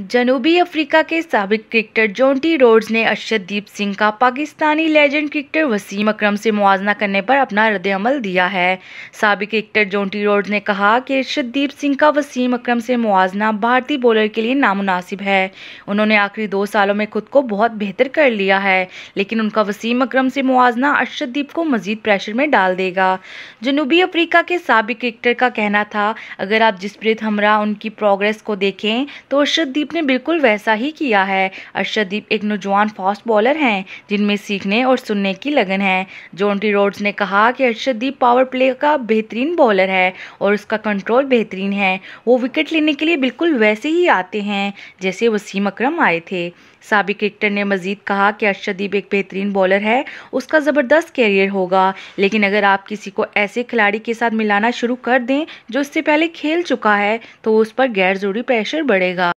जनूबी अफ्रीका के सबक क्रिकेटर जोंटी रोड्स ने अर्शदीप सिंह का पाकिस्तानी लेजेंड क्रिकेटर वसीम अकरम से मुआवजा करने पर अपना रद्दमल दिया है सबक क्रिकेटर जोंटी रोड्स ने कहा कि अर्शदीप सिंह का वसीम अकरम से मुआवजा भारतीय बॉलर के लिए नामनासिब है उन्होंने आखिरी दो सालों में खुद को बहुत बेहतर कर लिया है लेकिन उनका वसीम अक्रम से मुआवजा अर्शदीप को मजीद प्रेशर में डाल देगा जनूबी अफ्रीका के सबक क्रिकेटर का कहना था अगर आप जिसप्रीत हमरा उनकी प्रोग्रेस को देखें तो अर्शदीप अर्शदीप ने बिल्कुल वैसा ही किया है अर्शदीप एक नौजवान फास्ट बॉलर हैं जिनमें सीखने और सुनने की लगन है जोनटी रोड्स ने कहा कि अर्शदीप पावर प्ले का बेहतरीन बॉलर है और उसका कंट्रोल बेहतरीन है वो विकेट लेने के लिए बिल्कुल वैसे ही आते हैं जैसे वसीम अक्रम आए थे सबक क्रिकेटर ने मजीद कहा कि अर्शदीप एक बेहतरीन बॉलर है उसका ज़बरदस्त कैरियर होगा लेकिन अगर आप किसी को ऐसे खिलाड़ी के साथ मिलाना शुरू कर दें जो इससे पहले खेल चुका है तो उस पर गैर जरूरी प्रेशर बढ़ेगा